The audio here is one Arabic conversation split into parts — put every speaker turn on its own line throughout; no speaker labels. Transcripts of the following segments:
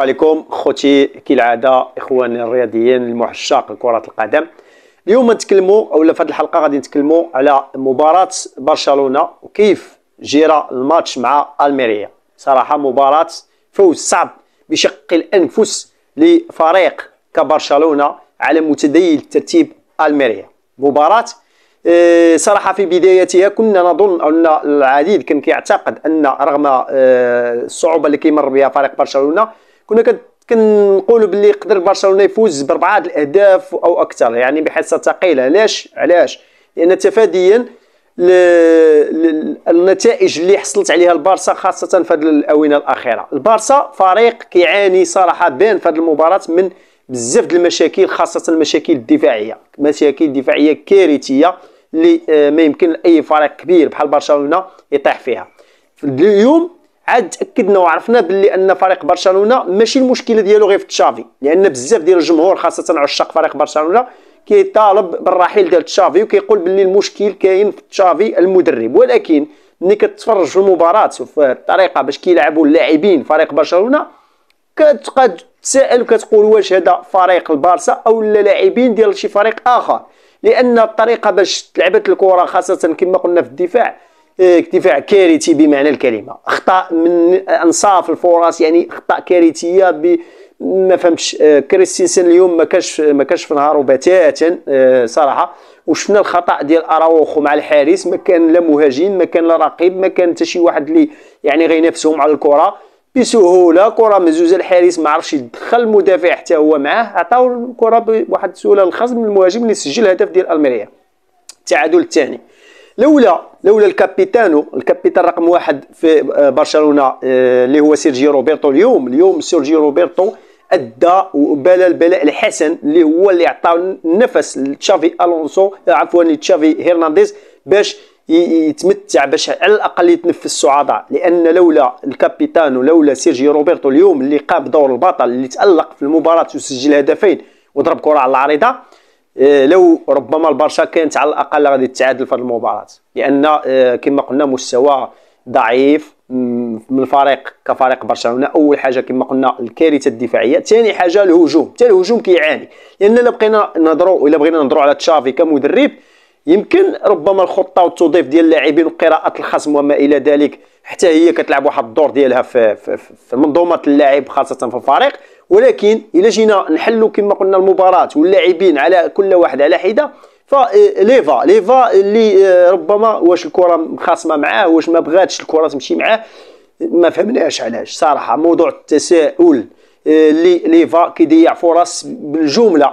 عليكم خوتي كالعاده اخواني الرياضيين المعشاق لكره القدم اليوم نتكلموا اولا في هذه الحلقه غادي نتكلموا على مباراه برشلونه وكيف جرى الماتش مع الميريا صراحه مباراه فوز صعب بشق الانفس لفريق كبرشلونه على متديل ترتيب الميريا مباراه آه، صراحة في بدايتها كنا نظن أن العديد كان كيعتقد أن رغم آه، الصعوبة اللي كيمر بها فريق برشلونة كنا كنقولوا باللي يقدر برشلونه يفوز باربعه الاهداف او اكثر يعني بحصه ثقيله علاش علاش لان تفاديا النتائج اللي حصلت عليها البارسا خاصه في هذه الاونه الاخيره البارسا فريق كيعاني صراحه بين في هذه المباراه من بزاف ديال المشاكل خاصه المشاكل الدفاعيه مشاكل دفاعيه كارثيه اللي آه، ما يمكن لاي فريق كبير بحال برشلونه يطيح فيها اليوم عاد تاكدنا وعرفنا باللي ان فريق برشلونه ماشي المشكله ديالو غير في تشافي لان بزاف ديال الجمهور خاصه عشاق فريق برشلونه كيطالب بالرحيل ديال تشافي وكيقول باللي المشكل كاين في تشافي المدرب ولكن ملي كتفرج في المباراه وفي الطريقه باش كيلعبوا اللاعبين فريق برشلونه كتبقى تسال وكتقول واش هذا فريق البارسا او لاعبين ديال شي فريق اخر لان الطريقه باش لعبت الكره خاصه كما قلنا في الدفاع إيه، اكتفاء كارثي بمعنى الكلمه اخطاء من انصاف الفرص يعني اخطاء كارثيه ب ما فهمتش آه، كريستينسن اليوم ما كانش ما كانش في نهارو بتاتا آه، صراحه وشفنا الخطا ديال اراوخو مع الحارس ما كان لا مهاجم ما كان لا رقيب ما كان حتى شي واحد اللي يعني غينافسهم على الكره بسهوله كره مزوزه الحارس ما عرفش يدخل المدافع حتى هو معاه عطاو الكره بواحد السهوله للخصم المهاجم اللي سجل هدف ديال الميريا التعادل الثاني لولا لولا الكابيتانو الكابيتان رقم واحد في آه، برشلونه آه، اللي هو سيرجي روبرتو اليوم اليوم سيرجي روبرتو ادى وبلا البلاء الحسن اللي هو اللي عطى النفس لتشافي الونسو آه، عفوا لتشافي هيرنانديز باش يتمتع باش على الاقل يتنفس الصعداء لان لولا الكابيتان ولولا سيرجي روبرتو اليوم اللي قام بدور البطل اللي تالق في المباراه وسجل هدفين وضرب كره على العريضه إيه، لو ربما البرشا كانت على الاقل غادي تتعادل في المباراه لان إيه، كما قلنا مستوى ضعيف من الفريق كفريق برشلونه اول حاجه كما قلنا الكارثه الدفاعيه ثاني حاجه الهجوم حتى الهجوم كيعاني لان الا بقينا نهضروا الا بغينا نهضروا على تشافي كمدرب يمكن ربما الخطه والتوظيف ديال اللاعبين وقراءه الخصم وما الى ذلك حتى هي كتلعب واحد الدور ديالها في, في, منظومه اللاعب خاصه في الفريق ولكن الا جينا نحلوا كما قلنا المباراه واللاعبين على كل واحد على حده فليفا آه، ليفا اللي آه، ربما واش الكره مخاصمه معاه واش ما بغاتش الكره تمشي معاه ما فهمناش علاش صراحه موضوع التساؤل اللي ليفا كيضيع فرص بالجمله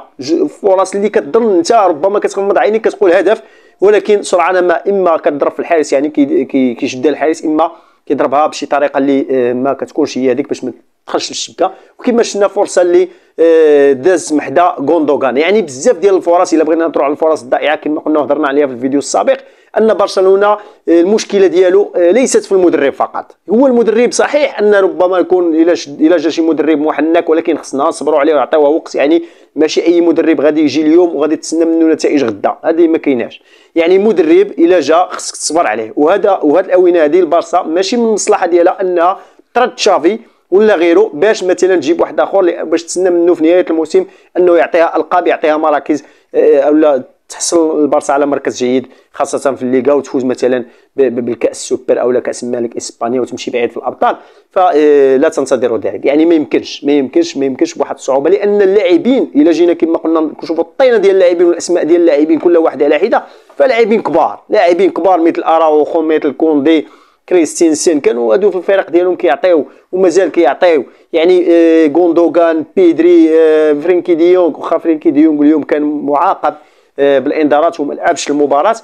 فرص اللي كتظن انت ربما كتغمض عينيك كتقول هدف ولكن سرعان ما اما كتضرب في الحارس يعني كيشدها الحارس اما كيضربها بشي طريقه اللي آه، ما كتكونش هي هذيك باش ما تدخلش للشبكه وكما شفنا فرصه اللي آه، داز محدا غوندوغان يعني بزاف ديال الفرص الا بغينا نهضروا على الفرص الضائعه كما قلنا وهضرنا عليها في الفيديو السابق ان برشلونه آه، المشكله ديالو آه، ليست في المدرب فقط هو المدرب صحيح ان ربما يكون الى الى جا شي مدرب محنك ولكن خصنا نصبروا عليه ونعطيوه وقت يعني ماشي اي مدرب غادي يجي اليوم وغادي تسنى منه نتائج غدا هذه ما كايناش يعني مدرب الى جا خصك تصبر عليه وهذا وهذه الاونه هذه البارسا ماشي من المصلحه ديالها انها طرد تشافي ولا غيره باش مثلا تجيب واحد اخر باش تسنى منه في نهايه الموسم انه يعطيها القاب يعطيها مراكز آه، ولا تحصل البارسا على مركز جيد خاصه في الليغا وتفوز مثلا بالكاس السوبر او كاس الملك اسبانيا وتمشي بعيد في الابطال فلا آه، تنتظروا ذلك يعني ما يمكنش ما يمكنش ما يمكنش بواحد الصعوبه لان اللاعبين الا جينا كما قلنا نشوفوا الطينه ديال اللاعبين والاسماء ديال اللاعبين كل واحد على حده فلاعبين كبار لاعبين كبار مثل اراوخو مثل كوندي كريستينسن كانوا هادو في الفرق ديالهم كيعطيو ومازال كيعطيو يعني آه، غوندوغان بيدري آه، فرينكي ديونغ واخا فرينكي ديونغ اليوم كان معاقب بالانذارات وما لعبش المباراه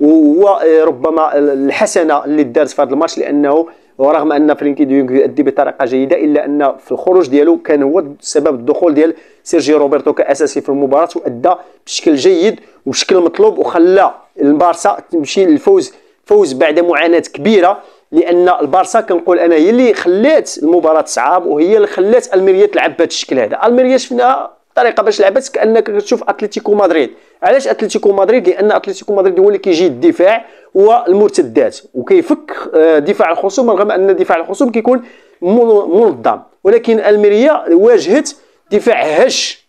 وهو آه، ربما الحسنه اللي دارت في هذا الماتش لانه ورغم ان فرينكي ديونغ يؤدي بطريقه جيده الا ان في الخروج ديالو كان هو سبب الدخول ديال سيرجي روبرتو كاساسي في المباراه وادى بشكل جيد وبشكل مطلوب وخلى البارسا تمشي للفوز فوز بعد معاناه كبيره لان البارسا كنقول انا هي اللي خلات المباراه صعاب وهي اللي خلات الميريا تلعب بهذا الشكل هذا الميريا شفناها الطريقه باش لعبت كانك كتشوف اتلتيكو مدريد علاش اتلتيكو مدريد لان اتلتيكو مدريد هو اللي كيجي الدفاع والمرتدات وكيفك آه، دفاع الخصوم رغم ان دفاع الخصوم كيكون منظم ولكن الميريا واجهت دفاع هش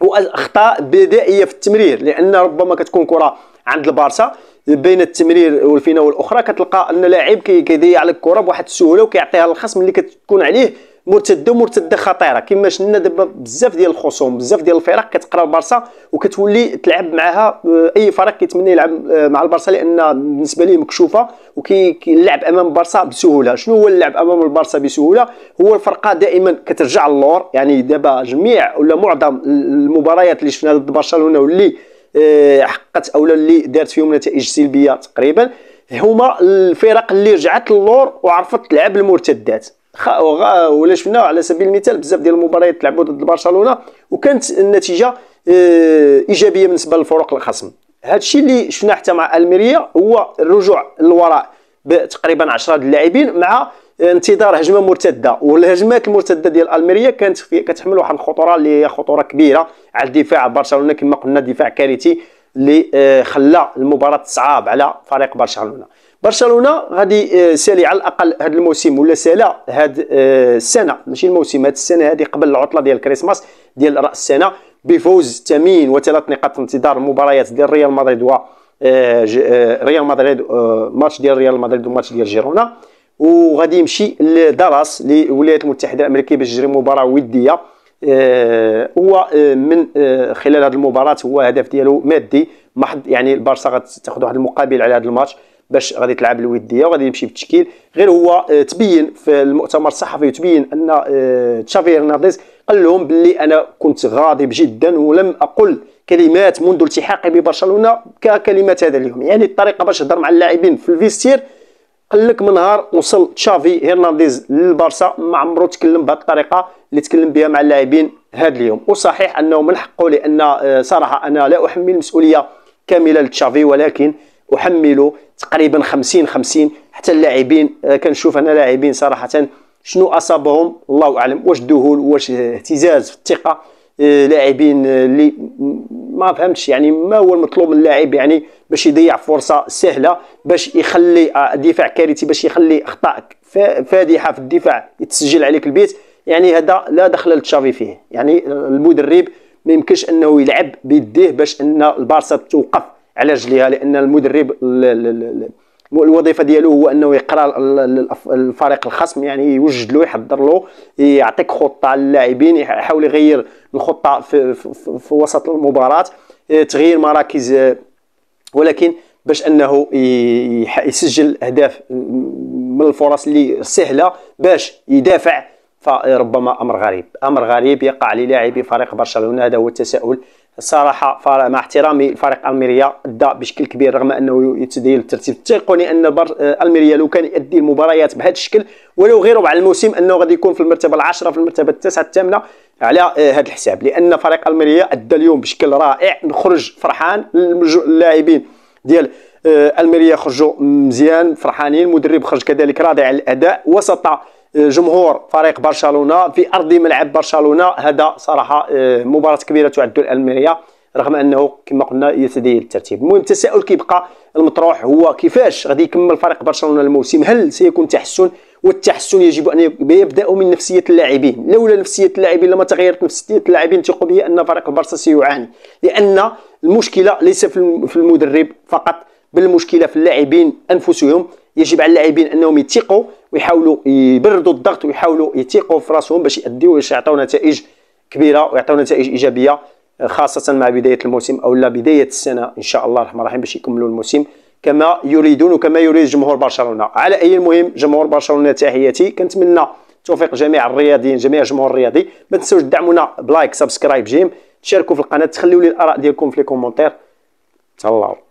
واخطاء بدائيه في التمرير لان ربما كتكون كره عند البارسا بين التمرير والفينه الاخرى كتلقى ان لاعب كيضيع لك الكره بواحد السهوله وكيعطيها للخصم اللي كتكون عليه مرتده مرتده خطيره كما شفنا دابا بزاف ديال الخصوم بزاف ديال الفرق كتقرا البارسا وكتولي تلعب معها آه، اي فريق كيتمنى يلعب آه، مع البارسا لان بالنسبه ليه مكشوفه وكيلعب امام البارسا بسهوله شنو هو اللعب امام البارسا بسهوله هو الفرقه دائما كترجع للور يعني دابا جميع ولا معظم المباريات اللي شفنا ضد برشلونه واللي آه، حققت اولا اللي دارت فيهم نتائج سلبيه تقريبا هما الفرق اللي رجعت للور وعرفت تلعب المرتدات ولا شفنا على سبيل المثال بزاف ديال المباريات تلعبوا ضد برشلونه وكانت النتيجه آه، ايجابيه بالنسبه للفرق الخصم هذا الشيء اللي شفناه حتى مع الميريا هو الرجوع للوراء بتقريبا 10 اللاعبين مع آه، انتظار هجمه مرتده والهجمات المرتده ديال الميريا كانت كتحمل واحد الخطوره اللي هي خطوره كبيره على الدفاع برشلونه كما قلنا دفاع كارثي اللي آه، خلى المباراه تصعاب على فريق برشلونه برشلونه غادي آه، سالي على الاقل هذا الموسم ولا سالا هاد آه، السنه ماشي الموسم هذه السنه هذه قبل العطله ديال كريسماس ديال راس السنه بفوز ثمين وثلاث نقاط انتظار مباريات ديال ريال مدريد و ريال مدريد ماتش ديال ريال مدريد وماتش ديال جيرونا وغادي يمشي لدراس للولايات المتحده الامريكيه باش يجري مباراه وديه آه، هو آه، من آه، خلال هذه المباراه هو هدف ديالو مادي محض يعني البارسا غتاخذ واحد المقابل على هذا الماتش باش غادي تلعب الوديه وغادي يمشي بالتشكيل غير هو تبين في المؤتمر الصحفي تبين ان تشافي هرنانديز قال لهم باللي انا كنت غاضب جدا ولم اقل كلمات منذ التحاقي ببرشلونه ككلمات هذا اليوم يعني الطريقه باش هضر مع اللاعبين في الفيستير قال لك من نهار وصل تشافي هرنانديز للبارسا ما عمرو تكلم بهذه الطريقه اللي تكلم بها مع اللاعبين هذا اليوم وصحيح انه من حقه لان آه، صراحه انا لا احمل المسؤوليه كامله لتشافي ولكن احمل تقريبا 50 50 حتى اللاعبين آه، كنشوف انا لاعبين صراحه شنو اصابهم الله اعلم واش ذهول واش اهتزاز في الثقه آه، لاعبين اللي ما فهمتش يعني ما هو المطلوب من اللاعب يعني باش يضيع فرصه سهله باش يخلي دفاع كارثي باش يخلي اخطاء فادحه في الدفاع يتسجل عليك البيت يعني هذا لا دخل لتشافي فيه يعني المدرب ما يمكنش انه يلعب بيديه باش ان البارسا توقف على رجليها لان المدرب الوظيفه ديالو هو انه يقرا الفريق الخصم يعني يوجد له يحضر له يعطيك خطه للاعبين يحاول يغير الخطه في, في, في, في وسط المباراه تغيير مراكز ولكن باش انه يسجل اهداف من الفرص اللي سهله باش يدافع فربما امر غريب امر غريب يقع للاعبي فريق برشلونه هذا هو التساؤل الصراحه مع احترامي لفريق الميريا ادى بشكل كبير رغم انه يتدين الترتيب تيقني ان بر... آه، الميريا لو كان يؤدي المباريات بهذا الشكل ولو غير على الموسم انه غادي يكون في المرتبه العاشره في المرتبه التاسعه الثامنه على آه، هذا الحساب لان فريق الميريا ادى اليوم بشكل رائع نخرج فرحان اللاعبين ديال آه، الميريا خرجوا مزيان فرحانين المدرب خرج كذلك راضي على الاداء وسط جمهور فريق برشلونه في ارض ملعب برشلونه هذا صراحه آه، مباراه كبيره تعد الالمانيه رغم انه كما قلنا يتدين الترتيب المهم التساؤل كيبقى المطروح هو كيفاش غادي يكمل فريق برشلونه الموسم هل سيكون تحسن والتحسن يجب ان يبدا من نفسيه اللاعبين لولا نفسيه اللاعبين لما تغيرت نفسيه اللاعبين ثقوا بي ان فريق البرشا سيعاني لان المشكله ليس في المدرب فقط بل المشكله في اللاعبين انفسهم يجب على اللاعبين انهم يثقوا ويحاولوا يبردوا الضغط ويحاولوا يثيقوا في راسهم باش يأديو باش يعطيو نتائج كبيره ويعطيو نتائج ايجابيه آه، خاصه مع بدايه الموسم او لا بدايه السنه ان شاء الله الرحمن الرحيم باش يكملوا الموسم كما يريدون وكما يريد جمهور برشلونه على اي المهم جمهور برشلونه تحياتي كنتمنى توفيق جميع الرياضيين جميع الجمهور الرياضي ما تنساوش تدعمونا بلايك سبسكرايب جيم تشاركوا في القناه تخليوا لي الاراء ديالكم في لي كومونتير تهلاو